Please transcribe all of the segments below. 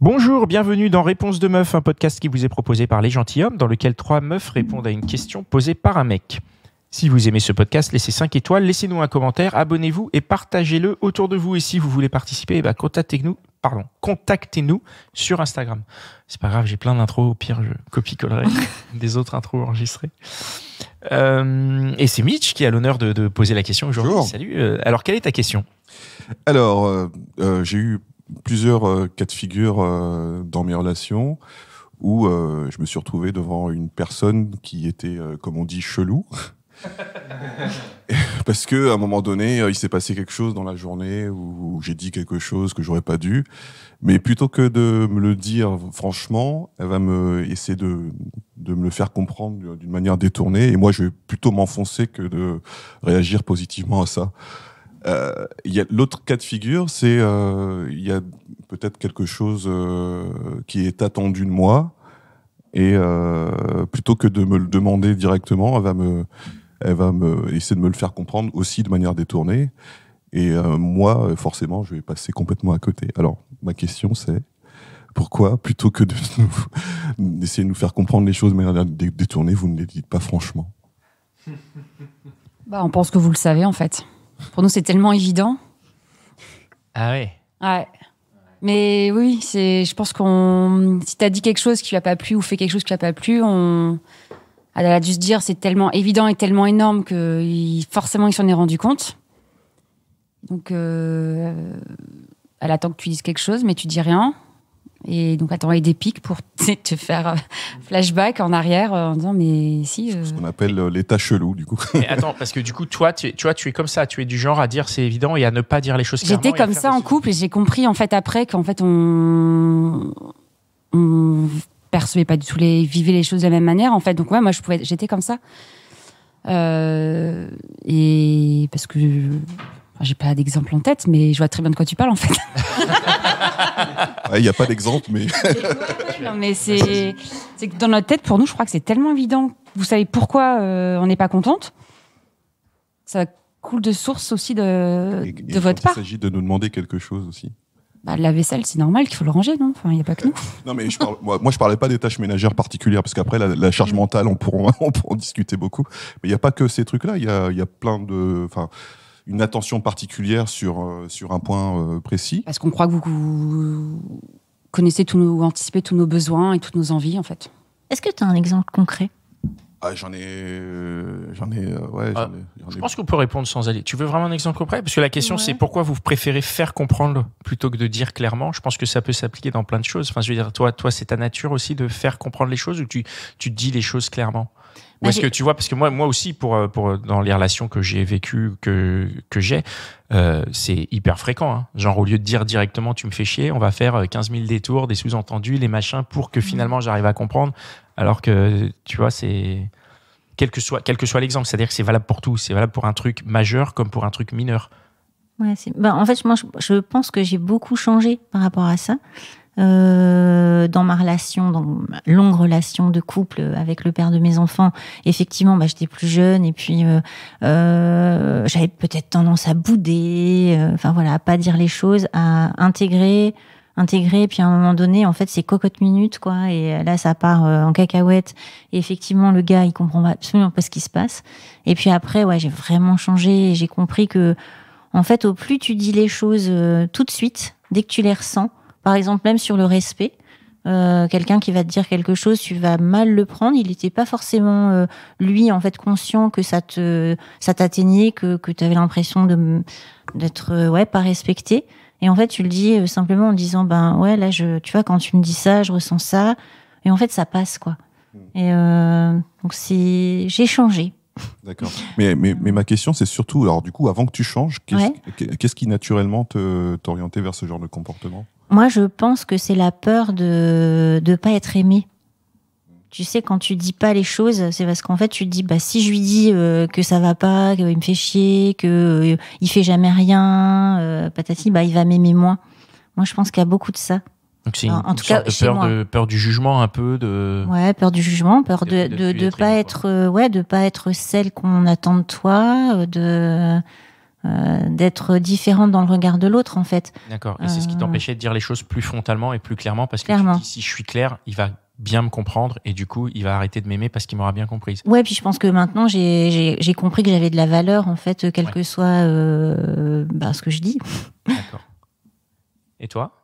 Bonjour, bienvenue dans Réponse de Meuf, un podcast qui vous est proposé par Les Gentilhommes, dans lequel trois meufs répondent à une question posée par un mec. Si vous aimez ce podcast, laissez 5 étoiles, laissez-nous un commentaire, abonnez-vous et partagez-le autour de vous. Et si vous voulez participer, eh ben, contactez-nous pardon, contactez-nous sur Instagram. C'est pas grave, j'ai plein d'intros, au pire, je copie-collerai des autres intros enregistrées. Euh, et c'est Mitch qui a l'honneur de, poser la question aujourd'hui. Salut. Euh, alors, quelle est ta question Alors, euh, j'ai eu plusieurs euh, cas de figure euh, dans mes relations où euh, je me suis retrouvé devant une personne qui était, comme on dit, chelou. Parce que à un moment donné, il s'est passé quelque chose dans la journée où j'ai dit quelque chose que j'aurais pas dû. Mais plutôt que de me le dire franchement, elle va me essayer de, de me le faire comprendre d'une manière détournée. Et moi, je vais plutôt m'enfoncer que de réagir positivement à ça. Euh, L'autre cas de figure, c'est euh, il y a peut-être quelque chose euh, qui est attendu de moi, et euh, plutôt que de me le demander directement, elle va, me, elle va me essayer de me le faire comprendre aussi de manière détournée. Et moi, forcément, je vais passer complètement à côté. Alors, ma question, c'est pourquoi, plutôt que d'essayer de, nous faire comprendre les choses de manière détournée, vous ne les dites pas franchement bah, On pense que vous le savez, en fait. Pour nous, c'est tellement évident. Ah oui Ouais. Mais oui, c'est. Je pense qu'on. Si t'as dit quelque chose qui lui a pas plu ou fait quelque chose qui lui a pas plu, on. Elle a dû se dire c'est tellement évident et tellement énorme que forcément il s'en est rendu compte. Donc euh, elle attend que tu dises quelque chose, mais tu dis rien. Et donc, attends, et des pics pour te faire euh, flashback en arrière euh, en disant, mais si. Euh. Ce qu'on appelle l'état chelou, du coup. Mais attends, parce que du coup, toi, tu, tu vois, tu es comme ça, tu es du genre à dire c'est évident et à ne pas dire les choses J'étais comme ça en couple et j'ai compris, en fait, après, qu'en fait, on. on percevait pas du tout les. vivait les choses de la même manière, en fait. Donc, ouais, moi, je pouvais. J'étais comme ça. et parce que. j'ai pas d'exemple en tête, mais je vois très bien de quoi tu parles, en fait. Ah, il n'y a pas d'exemple, mais. non, mais c'est que dans notre tête, pour nous, je crois que c'est tellement évident. Vous savez pourquoi euh, on n'est pas contente Ça coule de source aussi de, de votre part. Il s'agit de nous demander quelque chose aussi. Bah, la vaisselle, c'est normal qu'il faut le ranger, non Enfin, il n'y a pas que nous. non, mais je moi, je parlais pas des tâches ménagères particulières, parce qu'après, la, charge mm. mentale, on pourra, on en discuter beaucoup. Mais il n'y a pas que ces trucs-là. Il y a, y a plein de. Enfin, une attention particulière sur, euh, sur un point euh, précis Parce qu'on croit que vous connaissez tous nos, anticipez tous nos besoins et toutes nos envies, en fait. Est-ce que tu as un exemple concret ah, j'en euh, ah, ai, j'en ai, ouais, Je pense qu'on peut répondre sans aller. Tu veux vraiment un exemple concret Parce que la question, c'est pourquoi vous préférez faire comprendre plutôt que de dire clairement. Je pense que ça peut s'appliquer dans plein de choses. Enfin, je veux dire, toi, toi, c'est ta nature aussi de faire comprendre les choses ou tu, tu dis les choses clairement ou est-ce bah, que tu vois, parce que moi, moi aussi, pour, euh, pour, euh, dans les relations que j'ai vécues, que, que j'ai, euh, c'est hyper fréquent. Hein. Genre, au lieu de dire directement tu me fais chier, on va faire 15 000 détours, des sous-entendus, les machins, pour que mmh. finalement j'arrive à comprendre. Alors que, tu vois, c'est. Quel que soit, l'exemple, c'est-à-dire que c'est valable pour tout. C'est valable pour un truc majeur comme pour un truc mineur. Ouais, bah, en fait, moi, je, je pense que j'ai beaucoup changé par rapport à ça. Euh, dans ma relation, dans ma longue relation de couple avec le père de mes enfants, effectivement, bah, j'étais plus jeune et puis euh, euh j'avais peut-être tendance à bouder, euh, enfin voilà, à pas dire les choses, à intégrer, intégrer. Et puis à un moment donné, en fait, c'est cocotte minute, quoi. Et là, ça part euh, en cacahuète. Et effectivement, le gars, il comprend absolument pas ce qui se passe. Et puis après, ouais, j'ai vraiment changé. et J'ai compris que, en fait, au plus tu dis les choses tout de suite, dès que tu les ressens, par exemple, même sur le respect. Euh, quelqu'un qui va te dire quelque chose, tu vas mal le prendre. Il n'était pas forcément euh, lui en fait conscient que ça te ça t'atteignait, que que tu avais l'impression de d'être euh, ouais pas respecté. Et en fait, tu le dis euh, simplement en disant ben ouais là je tu vois quand tu me dis ça, je ressens ça. Et en fait, ça passe quoi. Hmm. Et donc c'est j'ai changé. D'accord. Mais, mais, mais, ma question, c'est surtout, alors du coup, avant que tu changes, qu'est-ce qui naturellement t'orientait vers ce genre de comportement moi, je pense que c'est la peur de ne pas être aimé. Tu sais, quand tu dis pas les choses, c'est parce qu'en fait, tu te dis, bah, si je lui dis euh, que ça va pas, qu'il me fait chier, qu'il euh, il fait jamais rien, euh, patati, bah, il va m'aimer moins. Moi, je pense qu'il y a beaucoup de ça. c'est une, en, tout cas, de peur, de peur du jugement, un peu. de. Ouais, peur du jugement, peur de ne de, de, de, pas, être, euh, ouais, de pas être celle qu'on attend de toi, de euh, d'être différente dans le regard de l'autre, en fait. D'accord. Et c'est ce qui euh, t'empêchait de dire les choses plus frontalement et plus clairement, parce que si je suis clair, il va bien me comprendre et du coup il va arrêter de m'aimer parce qu'il m'aura bien comprise. Ouais, puis je pense que maintenant j'ai compris que j'avais de la valeur en fait, quel que soit euh, bah, ce que je dis. D'accord. Et toi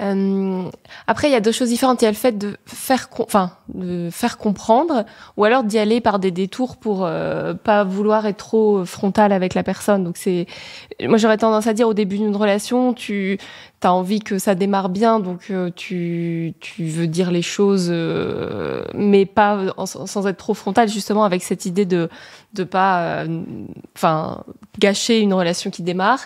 euh, après, il y a deux choses différentes. Il y a le fait de faire, enfin, de faire comprendre, ou alors d'y aller par des détours pour euh, pas vouloir être trop frontal avec la personne. Donc c'est, moi j'aurais tendance à dire au début d'une relation, tu T'as envie que ça démarre bien, donc euh, tu, tu, veux dire les choses, euh, mais pas sans être trop frontal, justement, avec cette idée de ne pas euh, enfin gâcher une relation qui démarre.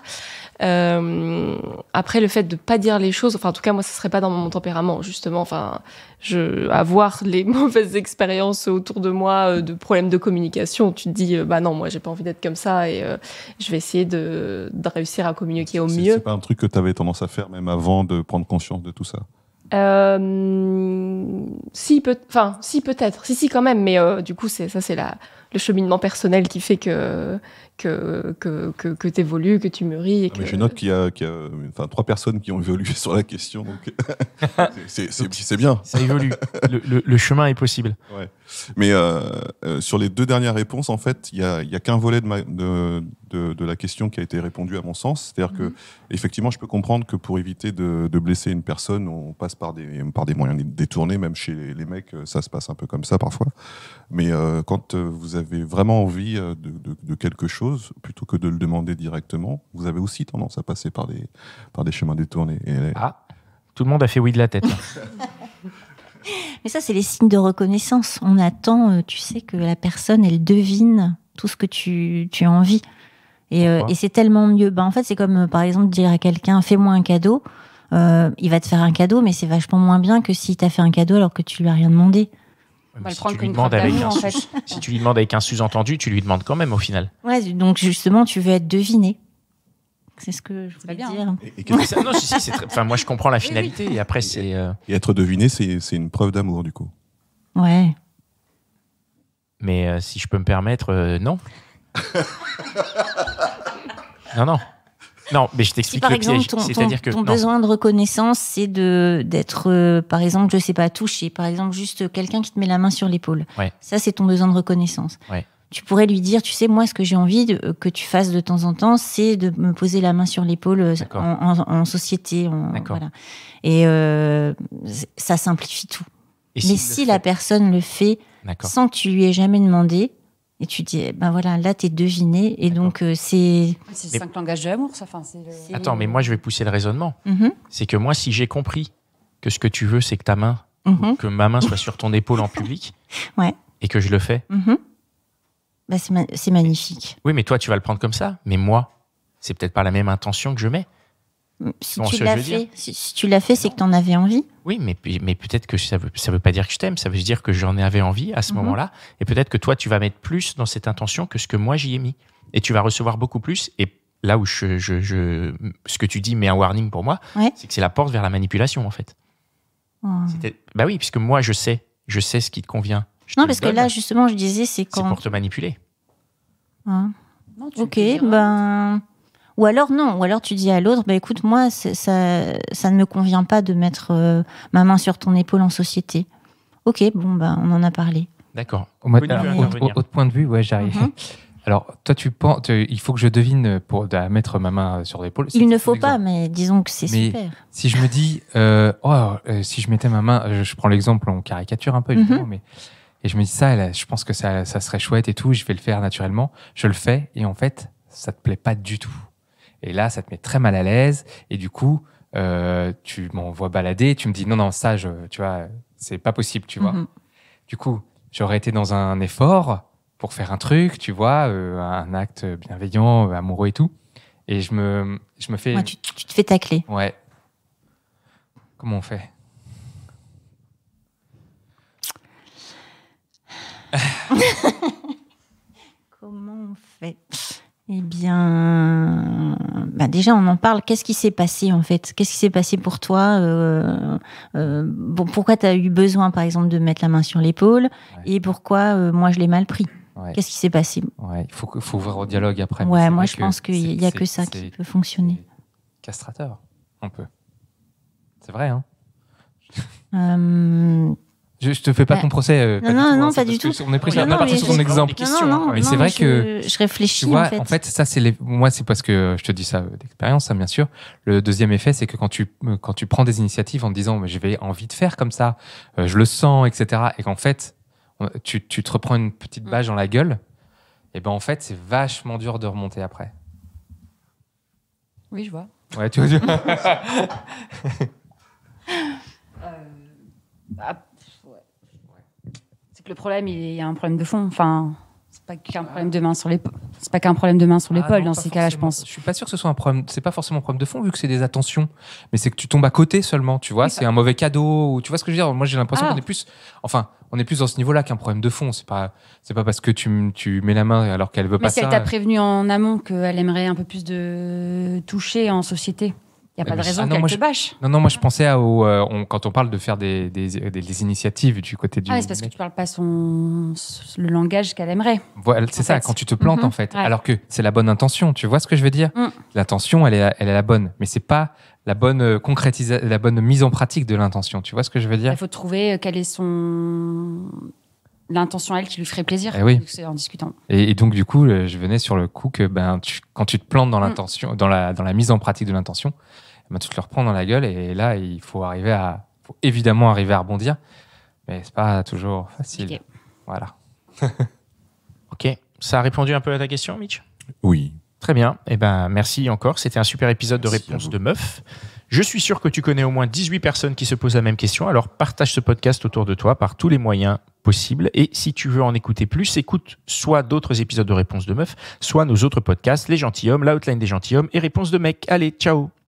après, le fait de pas dire les choses, enfin, en tout cas, moi, ça serait pas dans mon tempérament, justement. Enfin, je, avoir les mauvaises expériences autour de moi euh, de problèmes de communication. Tu te dis, euh, bah non, moi, j'ai pas envie d'être comme ça et euh, je vais essayer de, de réussir à communiquer au mieux. C'est pas un truc que tu avais tendance à faire même avant de prendre conscience de tout ça euh, si peut enfin si peut-être si si quand même mais du coup c'est ça c'est la le cheminement personnel qui fait que, que, que, que, tu évolues, que tu mûris. Et ah, que... je note qu'il y a, enfin, trois personnes qui ont évolué sur la question, c'est bien. Ça évolue. Le, chemin est possible. Ouais. Mais euh, euh, sur les deux dernières réponses, en fait, il n'y a, a qu'un volet de, de, de, la question qui a été répondu à mon sens. C'est-à-dire que, mhm. effectivement, je peux comprendre que pour éviter de, de, blesser une personne, on passe par des, par des moyens détournés, même chez les, mecs, euh, ça se passe un peu comme ça parfois. Mais quand vous avez avez vraiment envie euh, de, quelque chose, plutôt que de le demander directement, vous avez aussi tendance à passer par des, par des chemins détournés. Et... Ah, tout le monde a fait oui de la tête. Mais ça, c'est les signes de reconnaissance. On attend, euh, tu sais, que la personne, elle devine tout ce que tu, tu as envie. Et, euh, et c'est tellement mieux. Bah en fait, c'est comme, par exemple, dire à quelqu'un, fais-moi un cadeau. il va te faire un cadeau, mais c'est vachement moins bien que si t'a fait un cadeau alors que tu lui as rien demandé. Bah, si, tu lui demandes avec un, si tu lui demandes avec un sous-entendu, tu lui demandes quand même au final. Ouais, donc justement, tu veux être deviné. C'est ce que je voulais dire. non, c'est très... enfin, moi, je comprends la finalité. Et après, c'est. Euh, et être deviné, c'est une preuve d'amour, du coup. Ouais. Mais euh, si je peux me permettre, euh, non. non, non. Non, mais je t'explique par exemple, C'est-à-dire que ton besoin de reconnaissance, c'est de d'être, euh, par exemple, je sais pas, touché, par exemple, juste quelqu'un qui te met la main sur l'épaule. Ça, c'est ton besoin de reconnaissance. Tu pourrais lui dire, tu sais, moi, ce que j'ai envie euh, que tu fasses de temps en temps, c'est de me poser la main sur l'épaule euh, en, société. voilà. Et ça simplifie tout. mais si, la personne le fait sans que tu lui aies jamais demandé, et tu dis, eh ben voilà, là, t'es deviné. Et donc, euh, c'est. C'est cinq langages d'amour ça. Attends, mais moi, je vais pousser le raisonnement. Mhm. C'est que moi, si j'ai compris que ce que tu veux, c'est que ta main, mhm. que ma main soit sur ton épaule en public, ouais. et que je le fais, mhm. bah, c'est magnifique. Oui, mais toi, tu vas le prendre comme ça. Mais moi, c'est peut-être pas la même intention que je mets. Si, tu l'as fait, si, tu l'as fait, c'est que tu en avais envie. Oui, mais, mais peut-être que ça veut, ça veut pas dire que je t'aime, ça veut dire que j'en avais envie à ce mhm. moment-là. Et peut-être que toi, tu vas mettre plus dans cette intention que ce que moi j'y ai mis. Et tu vas recevoir beaucoup plus. Et là où je, je, ce que tu dis met un warning pour moi, c'est que c'est la porte vers la manipulation, en fait. Bah oui, puisque moi, je sais. Je sais ce qui te convient. non, parce que là, justement, je disais, c'est quand. C'est pour te manipuler. Hein. Non, tu ok, hein. ben. Ou alors non, ou alors tu dis à l'autre, bah écoute, moi, ça, ça ne me convient pas de mettre euh, ma main sur ton épaule en société. Ok, bon, bah, on en a parlé. D'accord. Au, autre, point de vue, ouais, j'arrive. Mhm. Alors, toi, tu penses, il faut que je devine pour mettre ma main sur l'épaule. Il ne faut pas, mais disons que c'est super. Si je me dis, euh, oh, euh, si je mettais ma main, je, prends l'exemple, en caricature un peu, mhm. évidemment, mais et je me dis ça, je pense que ça, ça serait chouette et tout, je vais le faire naturellement. Je le fais et en fait, ça te plaît pas du tout. Et là, ça te met très mal à l'aise. Et du coup, euh, tu m'envoies balader. tu me dis non, non, ça, tu vois, c'est pas possible, tu vois. Mm-hmm. Du coup, j'aurais été dans un effort pour faire un truc, tu vois, euh, un acte bienveillant, euh, amoureux et tout. Et je me, je me fais. tu, tu, te fais tacler. Ouais. Comment on fait Comment on fait eh bien, bah, déjà, on en parle. Qu'est-ce qui s'est passé en fait Qu'est-ce qui s'est passé pour toi euh, euh, bon, Pourquoi tu as eu besoin, par exemple, de mettre la main sur l'épaule Et pourquoi euh, moi, je l'ai mal pris Qu'est-ce qui s'est passé Il faut, faut ouvrir au dialogue après. Ouais, moi, je pense qu'il n'y a que ça qui peut fonctionner. Castrateur, on peut. C'est vrai, hein euh, je, je te fais pas ton procès. non, euh, non, pas du tout. Hein, on est pris sur ton exemple. Non, c'est vrai que je réfléchis. Tu vois, en fait, ça c'est les. Moi, c'est parce que je te dis ça euh, d'expérience, hein, bien sûr. Le deuxième effet, c'est que quand tu euh, quand tu prends des initiatives en te disant, je vais envie de faire comme ça, je le sens, etc. Et qu'en fait, tu, tu te reprends une petite mm. bâche dans la gueule. Et eh ben en fait, c'est vachement dur de remonter après. Oui, je vois. Ouais, tu vois. euh, le problème, il y a un problème de fond. Enfin, c'est pas qu'un ah. problème de main sur l'épaule. C'est pas qu'un problème de main sur ah l'épaule dans ces cas-là, je pense. Je suis pas sûr que ce soit un problème. C'est pas forcément un problème de fond vu que c'est des attentions, mais c'est que tu tombes à côté seulement. Tu vois, c'est un mauvais cadeau tu vois ce que je veux dire. Moi, j'ai l'impression ah. qu'on est plus, enfin, on est plus dans ce niveau-là qu'un problème de fond. C'est pas, c'est pas parce que tu, mets la main alors qu'elle veut pas ça. Mais si elle t'a prévenu en amont qu'elle aimerait un peu plus de toucher en société. Il n'y a pas de raison ah non, qu'elle te bâche. Non, non, moi je pensais à, euh, quand on parle de faire des, initiatives du côté du. Ah, c'est parce que tu parles pas son, le langage qu'elle aimerait. c'est ça, quand tu te plantes en mhm, fait. Alors que c'est la bonne intention, tu vois ce que je veux dire mhm. L'intention, elle est, elle est la bonne, mais c'est pas la bonne euh, concrétisation, la bonne mise en pratique de l'intention, tu vois ce que je veux dire Il faut trouver euh, quelle est son l'intention elle qui lui ferait plaisir eh Oui, c'est en discutant. Et, donc du coup, je venais sur le coup que ben quand tu te plantes dans mhm. l'intention, dans la dans la mise en pratique de l'intention, mais eh ben, tu te le reprends dans la gueule et là, il faut arriver à, évidemment arriver à rebondir, mais c'est pas toujours facile. Voilà. ok, ça a répondu un peu à ta question, Mitch Oui. Très bien. et eh ben, merci encore. C'était un super épisode de Réponse de Meuf. Je suis sûr que tu connais au moins 18 personnes qui se posent la même question, alors partage ce podcast autour de toi par tous les moyens possibles. Et si tu veux en écouter plus, écoute soit d'autres épisodes de Réponses de Meuf, soit nos autres podcasts, Les Gentilhommes, L'Outline des Gentilhommes et Réponses de Mec. Allez, ciao